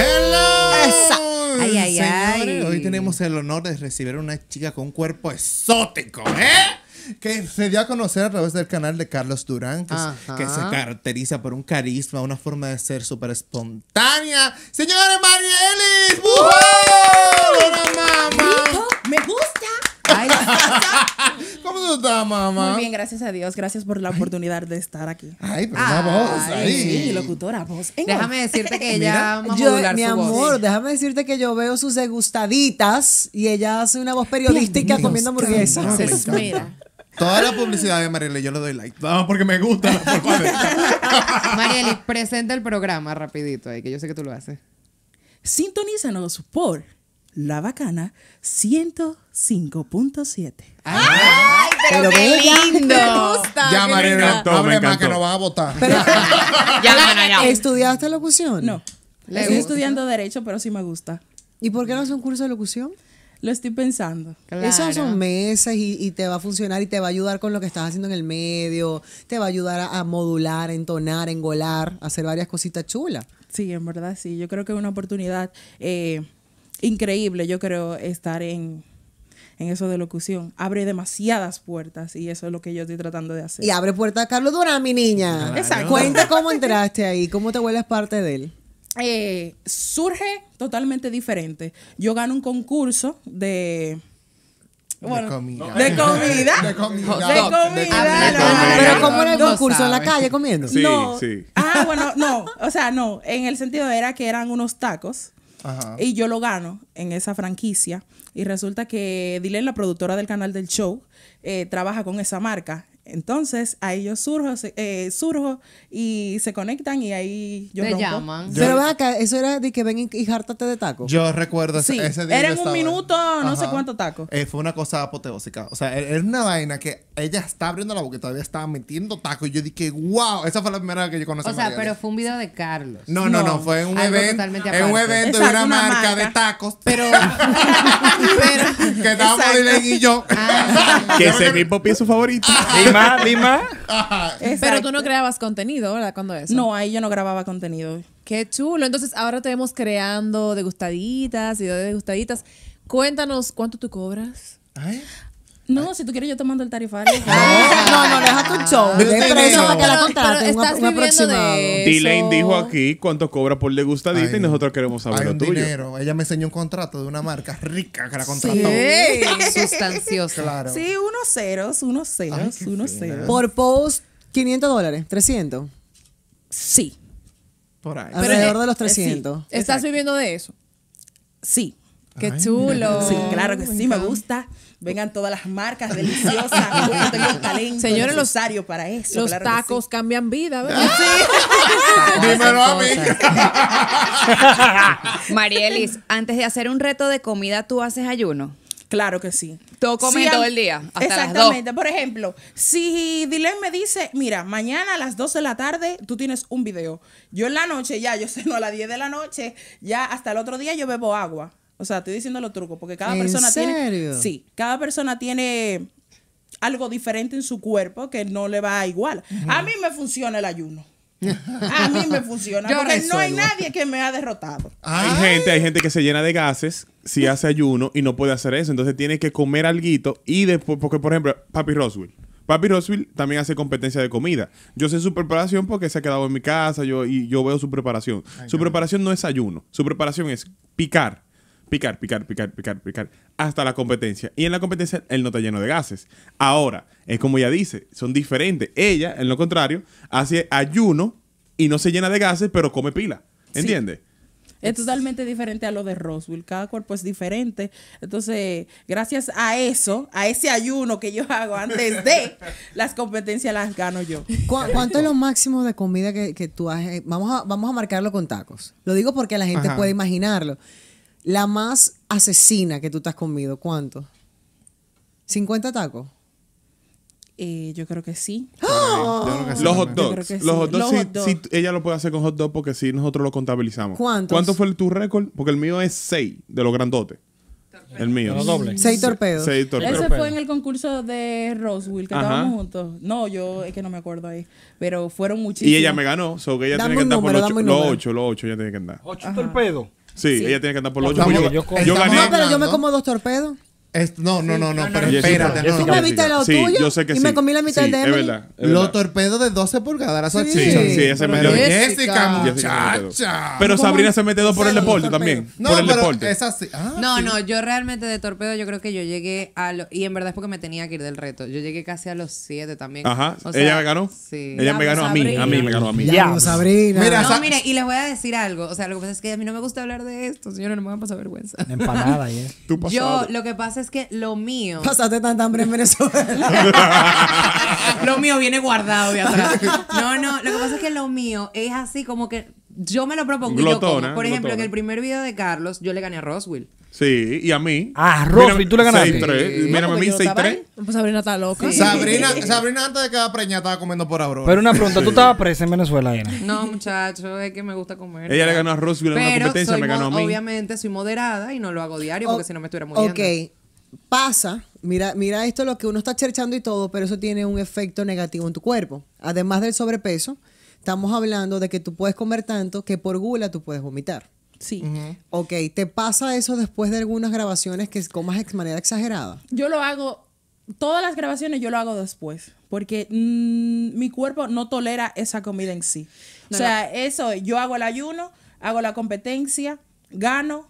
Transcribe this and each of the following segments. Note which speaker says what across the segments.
Speaker 1: ¡Hello! Hoy tenemos
Speaker 2: el honor de recibir a una chica con un cuerpo exótico, ¿eh? que se dio a conocer a través del canal de Carlos Durán, que, se caracteriza por un carisma, una forma de ser súper espontánea. Señores, Marielis, ¡Hola, mamá! ¡Me gusta!
Speaker 3: Ay, mamá? Muy bien, gracias a Dios. Gracias por la oportunidad de estar aquí. Ay, pero una voz ahí. locutora, voz. Déjame decirte que ella Mi amor,
Speaker 1: déjame decirte que yo veo sus degustaditas y ella hace una voz periodística comiendo hamburguesas. mira.
Speaker 4: Toda la publicidad de Marieli yo le doy like. No, porque me gusta.
Speaker 1: Marieli,
Speaker 3: presenta el programa rapidito ahí, que yo sé que tú lo haces. Sintonízanos por La Bacana 105.7. ¡Ah!
Speaker 1: pero, qué lindo. Ya, no que a votar. ¿Estudiaste locución? No. estoy estudiando Derecho, pero sí me gusta. ¿Y por qué no hace un curso de locución? Lo estoy pensando. Esos son meses y, te va a funcionar y te va a ayudar con lo que estás haciendo en el medio, te va a ayudar a, modular, entonar, engolar, hacer varias cositas chulas. Sí, en verdad sí. Yo creo que es una oportunidad eh,
Speaker 3: increíble, yo creo, estar en, en eso de locución, abre demasiadas puertas y eso es lo que yo estoy tratando de hacer. Y
Speaker 1: abre puertas a Carlos Durán, mi niña. Exacto. Cuenta cómo entraste ahí, cómo te vuelves parte de él.
Speaker 3: Eh, surge totalmente diferente. Yo gano un concurso de de comida. De comida. De comida. Pero ¿cómo era el concurso? ¿En la calle comiendo? Sí, sí. Ah, bueno, no. O sea, no. En el sentido era que eran unos tacos y yo lo gano en esa franquicia. Y resulta que Dile, la productora del canal del show, eh, trabaja con esa marca. Entonces ahí yo surjo, eh, surjo y se conectan y ahí yo Te
Speaker 1: Pero va acá, eso era de que ven y, de tacos Yo recuerdo ese día.
Speaker 2: Era en un minuto, no sé cuánto taco. Eh, fue una cosa apoteósica. O sea, Es una vaina que ella está abriendo la boca y todavía estaba metiendo tacos Y yo dije, wow, esa fue la primera vez que yo conocí o a O sea, pero
Speaker 4: fue un video de Carlos. No, no, no, fue un evento. En un evento de una, marca, marca, de tacos. Pero. pero que y yo. Ah.
Speaker 5: que ese mismo pie su favorito. Dima, ah. Dima.
Speaker 6: Pero tú no creabas contenido, ¿verdad? Cuando eso. No, ahí yo
Speaker 3: no grababa contenido.
Speaker 6: Qué chulo. Entonces ahora te vemos creando degustaditas, y de degustaditas. Cuéntanos cuánto tú cobras. Ay. No, si tú quieres yo te mando el tarifario.
Speaker 1: no, no, deja tu show. estás viviendo de D-Lane
Speaker 5: dijo aquí cuánto cobra por le degustadita y nosotros queremos saber lo tuyo. Ella me enseñó un contrato
Speaker 2: de una marca rica que la contrató. Sí, sustancioso. Claro. Sí,
Speaker 1: unos ceros, unos ceros, ceros. Por post 500 dólares, 300. Sí.
Speaker 3: Por ahí. Alrededor de los 300. ¿Estás viviendo de eso? Sí. ¡Qué chulo! Sí, claro que sí, me gusta. Vengan todas las marcas deliciosas. tengo Señores, para eso. Los tacos cambian vida, ¿verdad? Sí.
Speaker 4: Dímelo a mí. Marielis, antes de hacer un reto de comida, ¿tú haces
Speaker 3: ayuno? Claro que
Speaker 4: sí. Todo todo el día. exactamente.
Speaker 3: Por ejemplo, si Dylan me dice, mira, mañana a las 12 de la tarde tú tienes un video. Yo en la noche ya, yo ceno a las 10 de la noche, ya hasta el otro día yo bebo agua. O sea, estoy diciendo los trucos, porque cada persona serio? tiene. Sí, cada persona tiene algo diferente en su cuerpo que no le va igual. A mí me funciona el ayuno. A mí me funciona. porque no hay nadie que me ha derrotado.
Speaker 5: Hay ah. gente, hay gente que se llena de gases si hace ayuno y no puede hacer eso. Entonces tiene que comer algo y después, porque por ejemplo, Papi Roswell. Papi Roswell también hace competencia de comida. Yo sé su preparación porque se ha quedado en mi casa yo, y yo veo su preparación. su preparación no es ayuno, su preparación es picar picar, picar, picar, picar, picar, hasta la competencia. Y en la competencia él no está lleno de gases. Ahora, es como ella dice, son diferentes. Ella, en lo contrario, hace ayuno y no se llena de gases, pero come pila. ¿Entiendes?
Speaker 3: Es totalmente diferente a lo de Roswell. Cada cuerpo es diferente. Entonces, gracias a eso, a ese ayuno que yo hago antes de las competencias, las gano yo. ¿Cuánto es lo
Speaker 1: máximo de comida que, tú haces? Eh, vamos a, vamos a marcarlo con tacos. Lo digo porque la gente puede imaginarlo. La más asesina que tú te has comido, ¿cuánto? ¿50 tacos? Eh, yo creo que sí. los hot dogs. Los hot dogs,
Speaker 5: ella lo puede hacer con hot dogs porque sí, nosotros lo contabilizamos. ¿Cuánto fue tu récord? Porque el mío es 6 de los grandotes. El mío. 6 Seis torpedos. Seis torpedos. Ese fue en
Speaker 3: el concurso de Roswell que estábamos juntos. No, yo es que no me acuerdo ahí. Pero fueron muchísimos. Y ella me
Speaker 5: ganó. So que ella tiene que andar por los ocho, los ocho. Los ocho, ella tiene que andar.
Speaker 3: 8
Speaker 1: torpedos?
Speaker 5: Sí, ella tiene que andar por los ocho. Pues yo, yo, gané. No,
Speaker 1: pero yo me como dos torpedos
Speaker 5: no, no, no, no, pero no, espérate. Tú me viste lo tuyo yo sé que y me comí la mitad sí, de es verdad, Los
Speaker 2: torpedos de 12 pulgadas. Sí, sí, sí, ese me lo Jessica,
Speaker 5: muchacha. Pero Sabrina se mete dos por el deporte también. No, por el pero
Speaker 4: Es ah, no, no, yo realmente de torpedo yo creo que yo llegué a lo, y en verdad es porque me tenía que ir del reto. Yo llegué casi a los 7 también. Ajá.
Speaker 5: ella me ganó. Sí. Ella me ganó a mí, a mí me ganó a mí. Ya,
Speaker 1: Sabrina. no, mire,
Speaker 4: y les voy a decir algo, o sea, lo que pasa es que a mí no me gusta hablar de esto, señores, no me van a pasar vergüenza. Empanada, ya. Yo lo que pasa es es que lo mío.
Speaker 1: Pasaste tanta hambre en Venezuela. lo mío viene guardado de atrás.
Speaker 4: No, no, lo que pasa es que lo mío es así como que yo me lo propongo. yo como. Por ejemplo, en el primer video de Carlos, yo le gané a Roswell.
Speaker 5: Sí, y a mí. Ah, Roswell, tú le ganaste. 6-3. Mírame a mí, 6-3.
Speaker 4: Pues Sabrina está loca.
Speaker 2: Sabrina, Sabrina antes de que cada preña estaba comiendo por abro.
Speaker 5: Pero una pregunta, ¿tú estabas presa en Venezuela, Ana?
Speaker 4: No,
Speaker 1: muchacho, es que me gusta comer. Ella le ganó a Roswell en una competencia, me ganó a mí. Obviamente soy moderada y no lo hago diario porque si no me estuviera muriendo. Ok, pasa, mira, mira esto lo que uno está cherchando y todo, pero eso tiene un efecto negativo en tu cuerpo. Además del sobrepeso, estamos hablando de que tú puedes comer tanto que por gula tú puedes vomitar. Sí. Ok, ¿te pasa eso después de algunas grabaciones que comas de manera exagerada?
Speaker 3: Yo lo hago, todas las grabaciones yo lo hago después, porque mm, mi cuerpo no tolera esa comida en sí. o sea, eso, yo hago el ayuno, hago la competencia, gano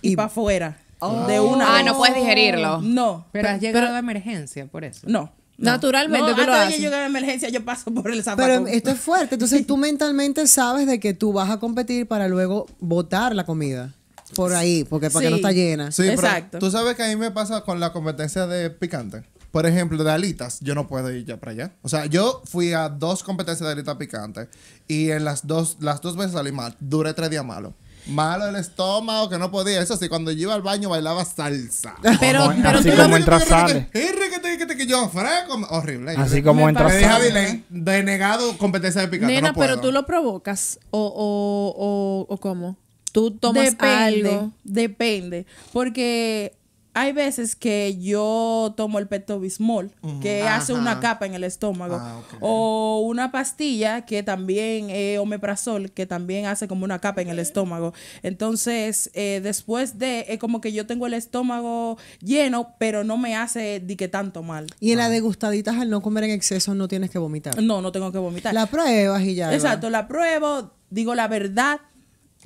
Speaker 3: y, y para afuera. De una. Ah, no puedes digerirlo. No. Pero, has llegado emergencia por eso. No.
Speaker 1: Naturalmente, ah, lo yo
Speaker 3: emergencia, yo paso por el zapato. Pero esto es
Speaker 1: fuerte. Entonces, tú mentalmente sabes de que tú vas a competir para luego botar la comida por ahí, porque no está llena. Sí, Exacto. tú
Speaker 2: sabes que a mí me pasa con la competencia de picante.
Speaker 1: Por ejemplo, de
Speaker 2: alitas, yo no puedo ir ya para allá. O sea, yo fui a dos competencias de alitas picantes y en las dos, las dos veces salí mal. Duré tres días malo malo el estómago, que no podía. Eso sí, cuando yo iba al baño bailaba salsa. Pero, pero así como entra sale. que yo fresco, horrible. Así como entra sale. Me dijo a denegado competencia de picante. Nena, pero tú
Speaker 6: lo provocas o, o, o, cómo? Tú tomas depende, algo.
Speaker 3: Depende. Porque hay veces que yo tomo el petobismol que hace una capa en el estómago, ah, o una pastilla que también, eh, omeprazol, que también hace como una capa en el estómago. Entonces, eh, después de, Es como que yo tengo el estómago lleno, pero no me hace dique que tanto mal. Y en las ah.
Speaker 1: degustaditas, al no comer en exceso, no tienes que vomitar. No,
Speaker 3: no tengo que vomitar. La
Speaker 1: pruebas y ya. Exacto,
Speaker 3: la pruebo, digo la verdad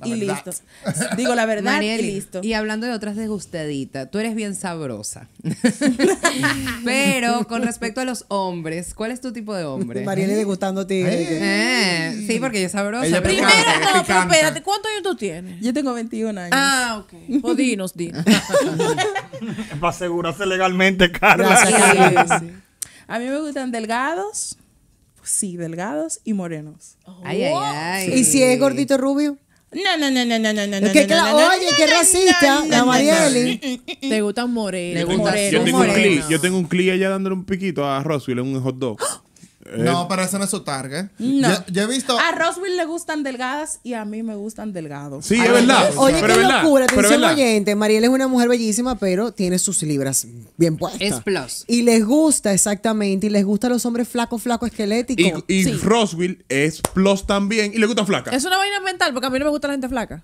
Speaker 1: y listo. Digo la verdad y listo.
Speaker 3: Y hablando
Speaker 4: de otras desgustaditas, tú eres bien sabrosa. Pero con respecto a los hombres, ¿cuál es tu tipo de hombre? Marieli degustándote. Eh, eh sí, porque yo sabrosa. Primero,
Speaker 6: no, pero
Speaker 3: espérate, ¿cuántos años tú tienes? Yo tengo 21 años. Ah, ok. O pues dinos,
Speaker 6: dinos. Para
Speaker 5: asegurarse
Speaker 3: legalmente, Carla. A mí me gustan delgados. Sí, delgados y morenos. ay, ay. ¿Y si es gordito rubio? No, no, no, no, no, no, no. no, no, oye, no, qué racista, la
Speaker 1: Marieli.
Speaker 6: Te gustan morenos.
Speaker 5: Gusta, yo, tengo un no, yo tengo un no, allá dándole un piquito a Le en un hot dog. Eh, no, para
Speaker 2: esa no es su target.
Speaker 3: No. Yo, he visto. A Roswell le gustan delgadas y a mí me gustan delgados. Sí, es
Speaker 1: verdad. Oye, qué locura. Atención, oyente. Mariel es una mujer bellísima, pero tiene sus libras bien puestas. Es plus. Y les gusta, exactamente. Y les gusta a los hombres flacos, flaco, esqueléticos. Y,
Speaker 5: Roswell es plus también. Y le gusta flaca
Speaker 2: Es una
Speaker 6: vaina mental, porque a mí no me gusta la gente flaca.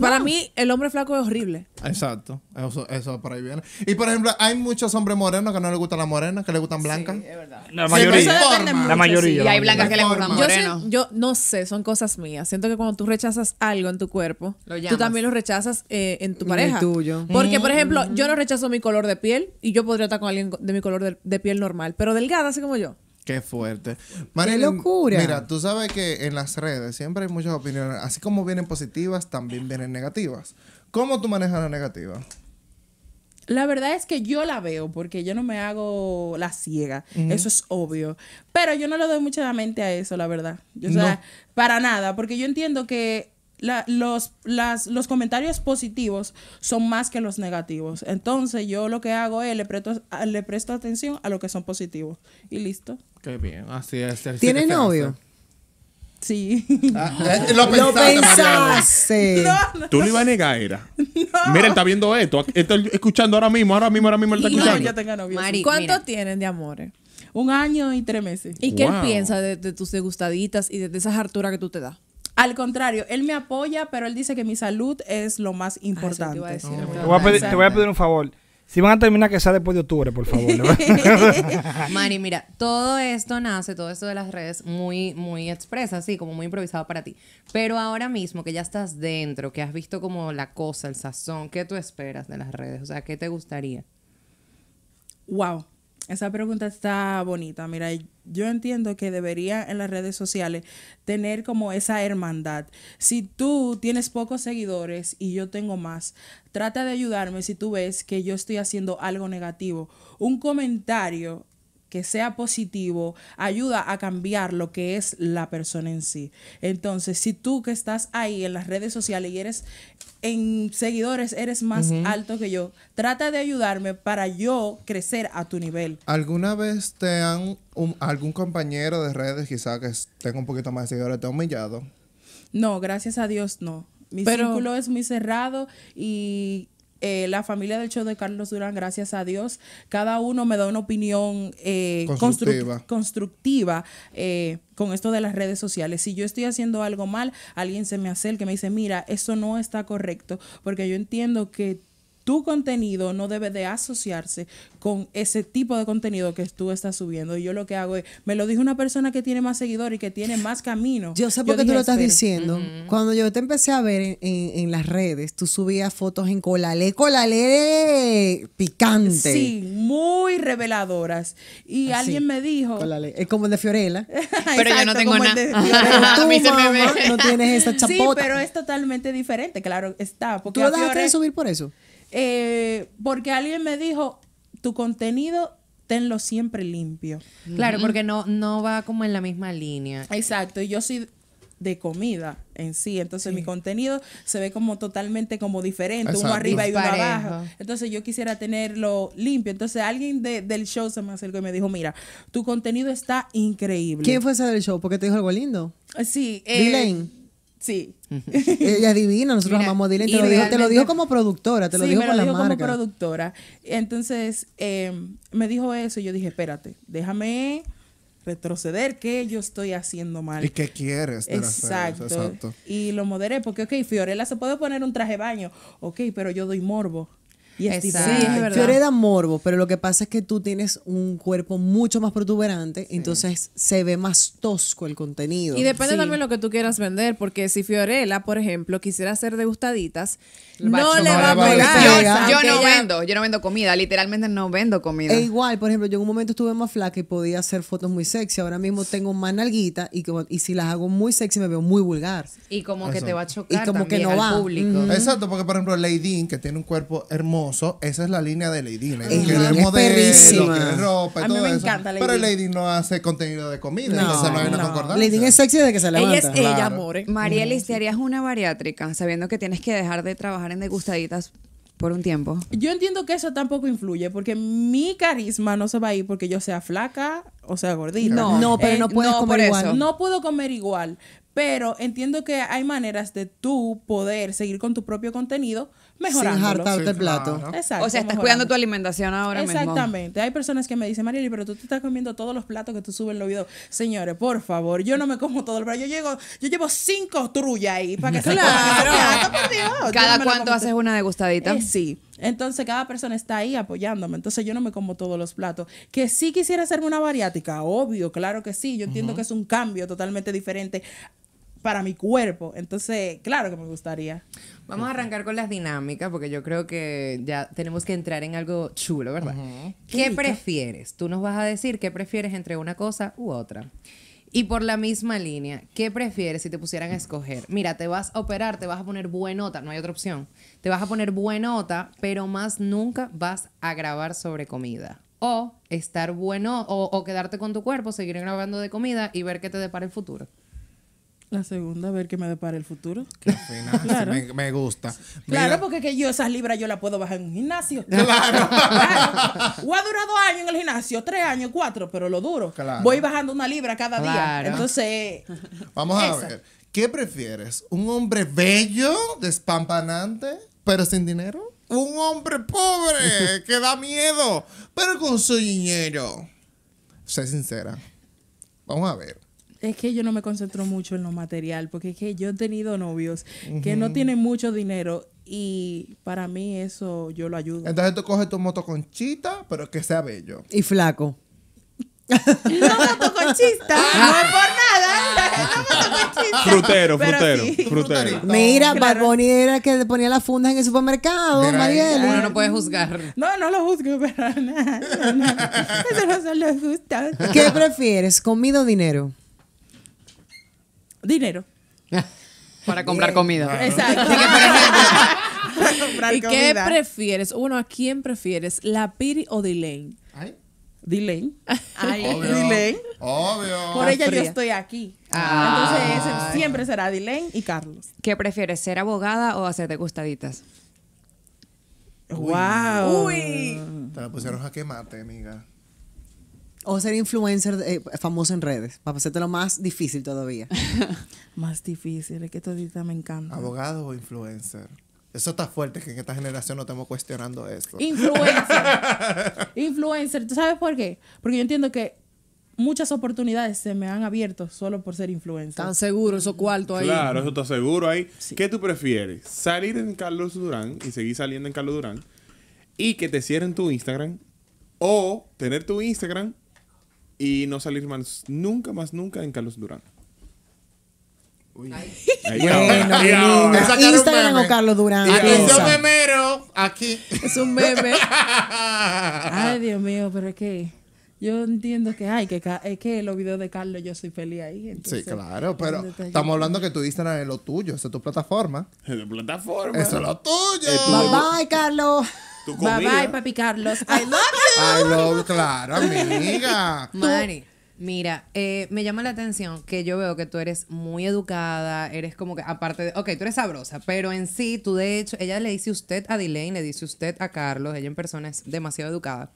Speaker 6: Para mí, el hombre flaco es horrible.
Speaker 2: Exacto. Eso, eso por ahí viene. Y por ejemplo, hay muchos hombres morenos que no les gustan las morenas, que les gustan blancas. Sí, es verdad. La mayoría. la Y hay blancas que les gustan
Speaker 6: Yo, yo, no sé, son cosas mías. Siento que cuando tú rechazas algo en tu cuerpo, tú también lo rechazas eh, en tu pareja. tuyo. Porque, por mm. ejemplo, yo no rechazo mi color de piel y yo podría estar con alguien de mi color de piel normal, pero delgada, así como yo.
Speaker 2: Qué fuerte. ¡Qué locura! Mira, tú sabes que en las redes siempre hay muchas opiniones. Así como vienen positivas, también vienen negativas. ¿Cómo tú manejas
Speaker 3: la negativa? La verdad es que yo la veo porque yo no me hago la ciega, eso es obvio. Pero yo no le doy mucha mente a eso, la verdad. O sea, para nada, porque yo entiendo que los, los comentarios positivos son más que los negativos. Entonces yo lo que hago es le presto, le presto atención a lo que son positivos y listo.
Speaker 2: Qué bien, así es. ¿Tiene novio?
Speaker 3: Sí. Ah, eh, lo pensaste.
Speaker 5: Tú lo ibas a negar, era. Mira, está viendo esto. Está escuchando ahora mismo, ahora mismo, ahora mismo él está escuchando.
Speaker 3: tengo
Speaker 6: novio. ¿Cuánto tienen de
Speaker 3: amores? Un año y tres meses. ¿Y qué él piensa de, tus degustaditas y de, esas harturas que tú te das? Al contrario, él me apoya, pero él dice que mi salud es lo más ah, importante. te voy a
Speaker 5: pedir un favor. Si van a terminar que sea después de octubre, por favor. ¿no?
Speaker 4: Mari, mira, todo esto nace, todo esto de las redes, muy, muy expresa, así como muy improvisado para ti. Pero ahora mismo que ya estás dentro, que has visto como la cosa, el sazón,
Speaker 3: ¿qué tú esperas de las redes? O sea, ¿qué te gustaría? Wow. Esa pregunta está bonita. Mira, yo entiendo que debería en las redes sociales tener como esa hermandad. Si tú tienes pocos seguidores y yo tengo más, trata de ayudarme si tú ves que yo estoy haciendo algo negativo. Un comentario que sea positivo ayuda a cambiar lo que es la persona en sí. Entonces, si tú que estás ahí en las redes sociales y eres en seguidores, eres más alto que yo, trata de ayudarme para yo crecer a tu nivel.
Speaker 2: ¿Alguna vez te han, algún compañero de redes quizá que tenga un poquito más de seguidores, te ha humillado?
Speaker 3: No, gracias a Dios no. Mi círculo es muy cerrado y eh, la familia del show de Carlos Durán, gracias a Dios, cada uno me da una opinión eh, constructiva, eh, con esto de las redes sociales. Si yo estoy haciendo algo mal, alguien se me acerca y me dice, mira, eso no está correcto, porque yo entiendo que tu contenido no debe de asociarse con ese tipo de contenido que tú estás subiendo. Y yo lo que hago es, me lo dijo una persona que tiene más seguidores y que tiene más camino. Yo sé por qué tú lo estás diciendo.
Speaker 1: Cuando yo te empecé a ver en, las redes, tú subías fotos en colalé, colalé picante. Sí,
Speaker 3: muy reveladoras.
Speaker 1: Y ah, alguien me dijo... Colale, Es como el de Fiorella. pero yo no tengo nada. tú, mamá, no tienes esa chapota. Sí, pero es
Speaker 3: totalmente diferente, claro, está. Porque ¿Tú lo dejaste de subir por eso? eh, porque alguien me dijo, tu contenido tenlo siempre limpio. Claro, porque no, no va como en la misma línea. Exacto, y yo soy de comida en sí, entonces mi contenido se ve como totalmente como diferente, uno arriba y uno abajo. Entonces yo quisiera tenerlo limpio. Entonces alguien del show se me acercó y me dijo, mira, tu contenido está increíble. ¿Quién fue
Speaker 1: ese del show? Porque te dijo algo lindo.
Speaker 3: Sí. Eh, Sí.
Speaker 1: Ella adivina, nosotros amamos a Te lo, dijo, como productora, te lo dijo me lo dijo como
Speaker 3: productora. Entonces, em, me dijo eso y yo dije, espérate, déjame retroceder que yo estoy haciendo mal. Y
Speaker 2: qué quieres.
Speaker 3: Exacto. exacto. Y lo moderé porque, ok, Fiorella se puede poner un traje de baño, ok, pero yo doy morbo y es Sí, verdad. Fioreda
Speaker 1: morbo, pero lo que pasa es que tú tienes un cuerpo mucho más protuberante, entonces se ve más tosco el contenido. Y depende también
Speaker 3: lo que
Speaker 6: tú quieras vender, porque si Fiorella, por ejemplo, quisiera hacer degustaditas, no le va a pegar. Yo, no vendo,
Speaker 4: yo no vendo comida, literalmente no vendo comida.
Speaker 6: E
Speaker 1: igual, por ejemplo, yo en un momento estuve más flaca y podía hacer fotos muy sexy, ahora mismo tengo más nalguitas y, y si las hago muy sexy me veo muy vulgar. Y como que te va a chocar también al público. Exacto,
Speaker 2: porque por ejemplo Lady que tiene un cuerpo hermoso, esa es la línea de Lady. Lady es quiere modelo, ropa a mí me Encanta, Pero Lady no hace contenido de comida, no, Lady es
Speaker 1: sexy de que se levanta. Ella es ella,
Speaker 4: amor. María ¿te harías una bariátrica sabiendo que tienes que dejar de trabajar en degustaditas
Speaker 3: por un tiempo. Yo entiendo que eso tampoco influye, porque mi carisma no se va a ir porque yo sea flaca o sea gordita. No, no pero eh, no puedes comer igual. No puedo comer igual, pero entiendo que hay maneras de tú poder seguir con tu propio contenido mejorando. Sin hartarte el plato. Exacto, o sea, estás cuidando tu alimentación ahora Exactamente. mismo. Exactamente. Hay personas que me dicen, Marili, pero tú te estás comiendo todos los platos que tú subes en los videos. Señores, por favor, yo no me como todo el plato. Yo llego, yo llevo cinco trullas ahí para que se la. Cada cuánto haces una degustadita. Eh, sí. Entonces cada persona está ahí apoyándome. Entonces yo no me como todos los platos. Que sí quisiera hacerme una variática, obvio, claro que sí. Yo entiendo que es un cambio totalmente diferente para mi cuerpo. Entonces, claro que me gustaría. Vamos a arrancar con las dinámicas porque yo
Speaker 4: creo que ya tenemos que entrar en algo chulo, ¿verdad? ¿Qué, prefieres? Tú nos vas a decir qué prefieres entre una cosa u otra. Y por la misma línea, ¿qué prefieres si te pusieran a escoger? Mira, te vas a operar, te vas a poner buenota, no hay otra opción. Te vas a poner buenota, pero más nunca vas a grabar sobre comida. O estar bueno, o, o quedarte con tu cuerpo, seguir grabando de comida y ver qué te depara el futuro.
Speaker 3: La segunda, a ver qué me depara el futuro. me, gusta. Claro, porque yo esas libras yo las puedo bajar en un gimnasio. Claro. claro. ha durado años en el gimnasio, tres años, cuatro, pero lo duro. Voy bajando una libra cada día. Entonces. Vamos a ver.
Speaker 2: ¿Qué prefieres? ¿Un hombre bello, despampanante, pero sin dinero?
Speaker 3: ¿Un hombre pobre que da miedo, pero con su dinero?
Speaker 2: Sé sincera.
Speaker 3: Vamos a ver es que yo no me concentro mucho en lo material, porque es que yo he tenido novios que no tienen mucho dinero y para mí eso yo lo ayudo. Entonces
Speaker 2: tú coges tu motoconchita, pero que sea bello. Y flaco. no motoconchista,
Speaker 1: ah. no es por nada. frutero, frutero,
Speaker 5: frutero. Mira, claro.
Speaker 1: era que le ponía las fundas en el supermercado, Mariela. Uno no puedes juzgar. No, no lo juzgo, pero nada. no. Eso no son los gustos. ¿Qué prefieres, comida o dinero? Dinero.
Speaker 4: Para comprar comida. Exacto. que, para ¿Y qué
Speaker 6: prefieres? Uno, ¿a quién prefieres? ¿La Piri o dylan Ay.
Speaker 3: Obvio. Por ella yo estoy aquí. Ah. Entonces siempre será dylan y
Speaker 4: Carlos. ¿Qué prefieres, ser abogada o hacerte gustaditas?
Speaker 1: Wow. Uy. Te la pusieron a
Speaker 2: quemarte amiga.
Speaker 1: O ser influencer eh, famoso en redes, para hacerte lo más difícil todavía.
Speaker 3: más difícil, es que todita me encanta.
Speaker 1: Abogado o influencer. Eso está fuerte, que en esta generación
Speaker 2: no estamos cuestionando esto. Influencer.
Speaker 3: influencer. ¿Tú sabes por qué? Porque yo entiendo que muchas oportunidades se me han abierto solo por ser influencer. Tan seguro, eso cuarto ahí. Claro, eso
Speaker 5: está seguro ahí. ¿Qué tú prefieres? ¿Salir en Carlos Durán y seguir saliendo en Carlos Durán y que te cierren tu Instagram? ¿O tener tu Instagram y no salir más nunca más nunca en Carlos Durán.
Speaker 1: Uy. Instagram o Carlos Durán. Atención, un
Speaker 3: memero. Aquí. Es un meme. Ay, Dios mío, pero es que yo entiendo que ay, que es que los videos de Carlos yo soy feliz ahí. Sí, claro, pero estamos hablando
Speaker 2: que tu Instagram es lo tuyo, esa es tu plataforma. es tu plataforma. Eso es lo
Speaker 1: tuyo. Bye bye, Carlos. Bye bye, papi Carlos. I love you.
Speaker 2: I love, claro, amiga.
Speaker 4: Mari. Mira, eh, me llama la atención que yo veo que tú eres muy educada, eres como que, aparte de, ok, tú eres sabrosa, pero en sí, tú de hecho, ella le dice usted a Dilane, le dice usted a Carlos, ella en persona es demasiado educada.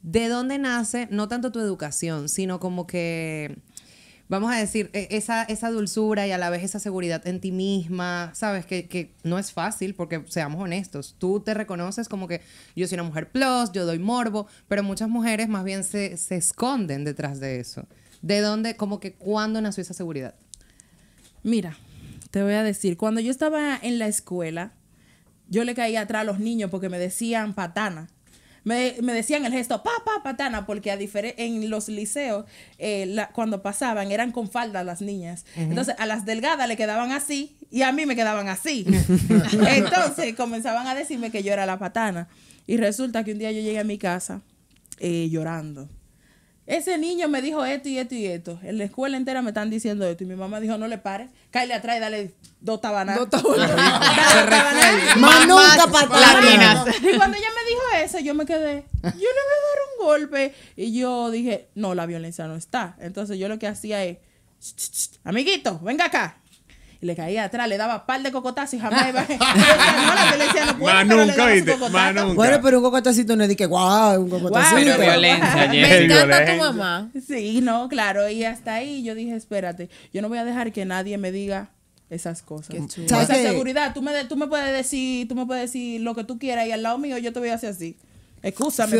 Speaker 4: ¿De dónde nace, no tanto tu educación, sino como que vamos a decir, e, esa, esa dulzura y a la vez esa seguridad en ti misma, sabes que, no es fácil porque seamos honestos, tú te reconoces como que yo soy una mujer plus, yo doy morbo, pero muchas mujeres más bien se, se esconden detrás de eso. ¿De dónde, como que cuándo nació esa seguridad?
Speaker 3: Mira, te voy a decir, cuando yo estaba en la escuela, yo le caía atrás a los niños porque me decían patana. Me, decían el gesto, papá, patana, porque a en los liceos, eh, cuando pasaban, eran con falda las niñas. Entonces, a las delgadas le quedaban así y a mí me quedaban así. Entonces, comenzaban a decirme que yo era la patana. Y resulta que un día yo llegué a mi casa eh, llorando ese niño me dijo esto y esto y esto. En la escuela entera me están diciendo esto. Y mi mamá dijo, no le pares, cállate atrás y dale dos tabanas. Dos tabanas. nunca Y cuando ella me dijo eso, yo me quedé, yo le voy a dar un golpe. Y yo dije, no, la violencia no está. Entonces yo lo que hacía es, amiguito, venga acá. Y le caía atrás, le daba par de cocotazos y jamás iba a... No, la violencia
Speaker 1: no pero nunca, le pero un cocotacito no es de que, wow, un cocotacito. violencia, Me encanta tu mamá.
Speaker 3: Sí, no, claro. Y hasta ahí yo dije, espérate, yo no voy a dejar que nadie me diga esas
Speaker 1: cosas. Mm, esa sea,
Speaker 3: seguridad, tú me, tú me puedes decir, tú me puedes decir lo que tú quieras y al lado mío yo te voy a hacer así.
Speaker 1: Excúsame,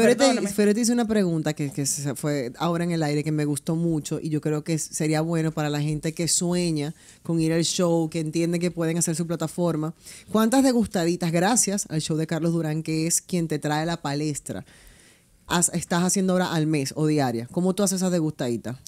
Speaker 1: Fiore te hizo una pregunta que, que se fue ahora en el aire que me gustó mucho y yo creo que sería bueno para la gente que sueña con ir al show, que entiende que pueden hacer su plataforma. ¿Cuántas degustaditas, gracias al show de Carlos Durán, que es quien te trae la palestra, estás haciendo ahora al mes o diaria? ¿Cómo tú haces esas degustaditas?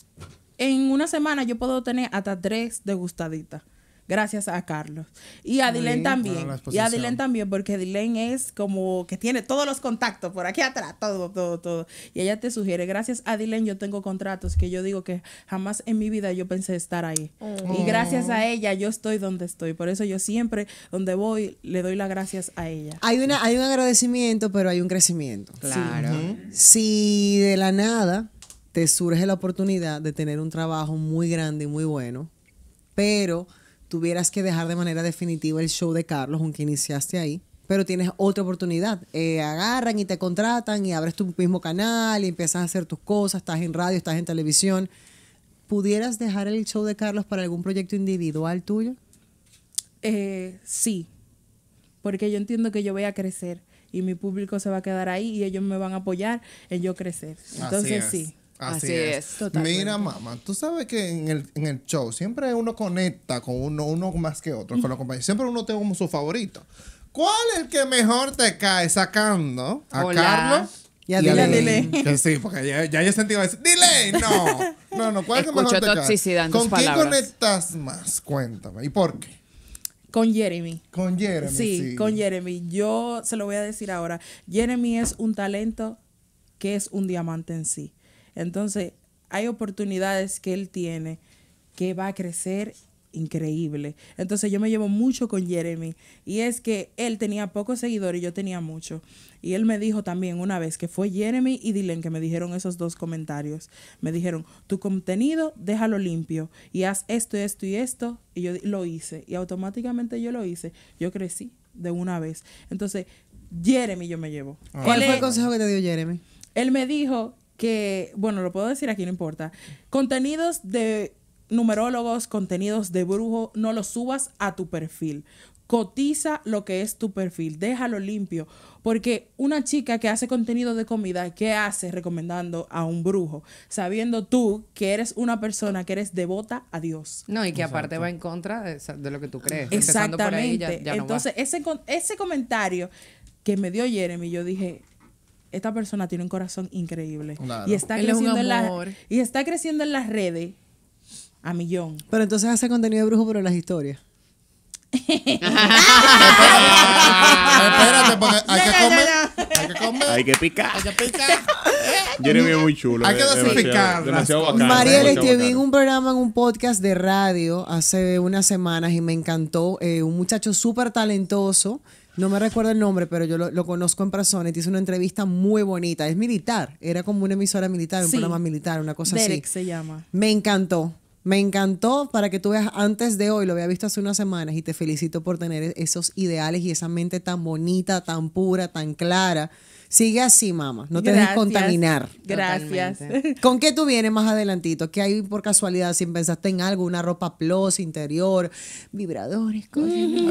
Speaker 3: En una semana yo puedo tener hasta tres degustaditas gracias a Carlos. Y a Dylan también. Y a Dylan también, porque Dylan es como que tiene todos los contactos por aquí atrás, todo, todo, todo. Y ella te sugiere, gracias a Dylan yo tengo contratos que yo digo que jamás en mi vida yo pensé estar ahí. Oh. Y gracias a oh. ella yo estoy donde estoy. Por eso yo siempre donde voy le doy las gracias a ella. Hay, una,
Speaker 1: hay un agradecimiento, pero hay un crecimiento. Claro. Si de la nada te surge la oportunidad de tener un trabajo muy grande y muy bueno, pero tuvieras que dejar de manera definitiva el show de Carlos, aunque iniciaste ahí, pero tienes otra oportunidad. Eh, agarran y te contratan y abres tu mismo canal y empiezas a hacer tus cosas, estás en radio, estás en televisión. ¿Pudieras dejar el show de Carlos para algún proyecto individual tuyo? Eh, sí, porque yo entiendo que yo voy a crecer
Speaker 3: y mi público se va a quedar ahí y ellos me van a apoyar en yo crecer. Entonces sí. Así, es.
Speaker 2: Mira, mamá, tú sabes que en el, en el, show siempre uno conecta con uno, uno más que otro, con los compañeros. Siempre uno tiene como su favorito. ¿Cuál es el que mejor te cae sacando a Carlos? y a dile. sí, porque ya, ya yo sentí veces,
Speaker 3: dile, no. No, no, ¿cuál es el mejor te cae? ¿Con quién conectas más?
Speaker 2: Cuéntame. ¿Y por qué?
Speaker 3: Con Jeremy. Con Jeremy. sí, con Jeremy. Yo se lo voy a decir ahora. Jeremy es un talento que es un diamante en sí. Entonces, hay oportunidades que él tiene que va a crecer increíble. Entonces yo me llevo mucho con Jeremy y es que él tenía pocos seguidores y yo tenía mucho. Y él me dijo también una vez que fue Jeremy y Dylan que me dijeron esos dos comentarios. Me dijeron, tu contenido déjalo limpio y haz esto, esto y esto. Y yo lo hice y automáticamente yo lo hice. Yo crecí de una vez. Entonces, Jeremy yo me llevo. ¿Cuál fue el consejo que te dio Jeremy? Él me dijo que, bueno, lo puedo decir aquí, no importa. Contenidos de numerólogos, contenidos de brujo, no los subas a tu perfil. Cotiza lo que es tu perfil, déjalo limpio, porque una chica que hace contenido de comida, ¿qué hace recomendando a un brujo? Sabiendo tú que eres una persona que eres devota a Dios. No, y que aparte va en contra
Speaker 4: de, lo que tú crees. Exactamente. Entonces,
Speaker 3: ese, ese comentario que me dio Jeremy, yo dije, esta persona tiene un corazón increíble y está creciendo
Speaker 1: en y está creciendo en las redes a millón. Pero entonces hace contenido de brujo pero en las historias. Espérate, porque hay
Speaker 5: que comer. Hay que comer. Hay que picar. Hay que picar. Jeremy es muy chulo. Hay que eh, Mariel, estuve
Speaker 1: en un programa, en un podcast de radio hace unas semanas y me encantó. Eh, un muchacho súper talentoso no me recuerdo el nombre, pero yo lo, conozco en persona y te hizo una entrevista muy bonita. Es militar, era como una emisora militar, un programa militar, una cosa Derek así. se llama. Me encantó. Me encantó para que tú veas antes de hoy, lo había visto hace unas semanas y te felicito por tener esos ideales y esa mente tan bonita, tan pura, tan clara Sigue así, mamá. No te dejes contaminar. Gracias. ¿Con qué tú vienes más adelantito? ¿Qué hay por casualidad si pensaste en algo? Una ropa plus, interior, vibradores, cosas. Mm.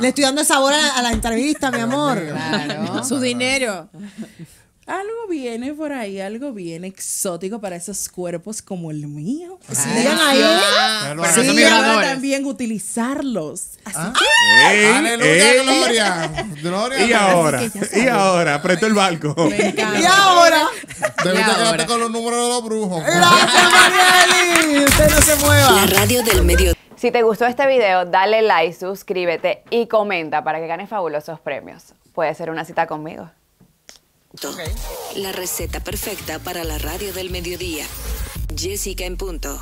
Speaker 1: Le estoy dando sabor a, a la entrevista, mi amor. Claro.
Speaker 3: Su dinero. Algo viene por ahí, algo bien exótico para esos cuerpos como el mío. Sigan ahí. sí, también utilizarlos. Ah. Aleluya, Gloria. Gloria. Y ahora,
Speaker 5: y ahora, aprieto el balcón. Y
Speaker 1: ahora. Debiste quedarte con los
Speaker 4: números de los brujos. Gracias, Usted no se mueva. La radio del medio. Si te gustó este video, dale like, suscríbete y comenta para que ganes fabulosos premios. Puede ser una cita conmigo.
Speaker 1: La receta perfecta para la radio
Speaker 4: del mediodía. Jessica en punto.